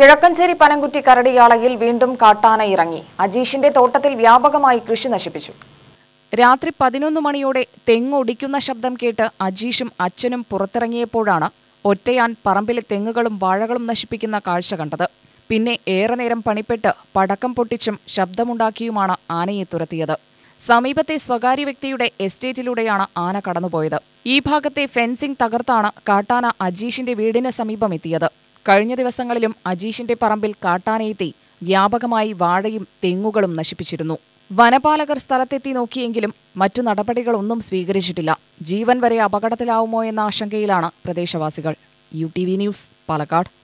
കിഴക്കഞ്ചേരി പനംകുറ്റി കരടിയാളയിൽ വീണ്ടും കാട്ടാന ഇറങ്ങി അജീഷിന്റെ തോട്ടത്തിൽ വ്യാപകമായി കൃഷി നശിപ്പിച്ചു രാത്രി പതിനൊന്ന് മണിയോടെ തെങ്ങൊടിക്കുന്ന ശബ്ദം കേട്ട് അജീഷും അച്ഛനും പുറത്തിറങ്ങിയപ്പോഴാണ് ഒറ്റയാൻ പറമ്പിലെ തെങ്ങുകളും വാഴകളും നശിപ്പിക്കുന്ന കാഴ്ച കണ്ടത് പിന്നെ ഏറെ നേരം പണിപ്പെട്ട് പടക്കം പൊട്ടിച്ചും ശബ്ദമുണ്ടാക്കിയുമാണ് ആനയെ തുരത്തിയത് സമീപത്തെ സ്വകാര്യ വ്യക്തിയുടെ എസ്റ്റേറ്റിലൂടെയാണ് ആന കടന്നുപോയത് ഈ ഭാഗത്തെ ഫെൻസിംഗ് തകർത്താണ് കാട്ടാന അജീഷിന്റെ വീടിന് സമീപമെത്തിയത് കഴിഞ്ഞ ദിവസങ്ങളിലും അജീഷിന്റെ പറമ്പിൽ കാട്ടാനയെത്തി വ്യാപകമായി വാഴയും തെങ്ങുകളും നശിപ്പിച്ചിരുന്നു വനപാലകർ സ്ഥലത്തെത്തി നോക്കിയെങ്കിലും മറ്റു നടപടികളൊന്നും സ്വീകരിച്ചിട്ടില്ല ജീവൻ വരെ അപകടത്തിലാവുമോ എന്ന ആശങ്കയിലാണ് പ്രദേശവാസികൾ U T V news Palakkad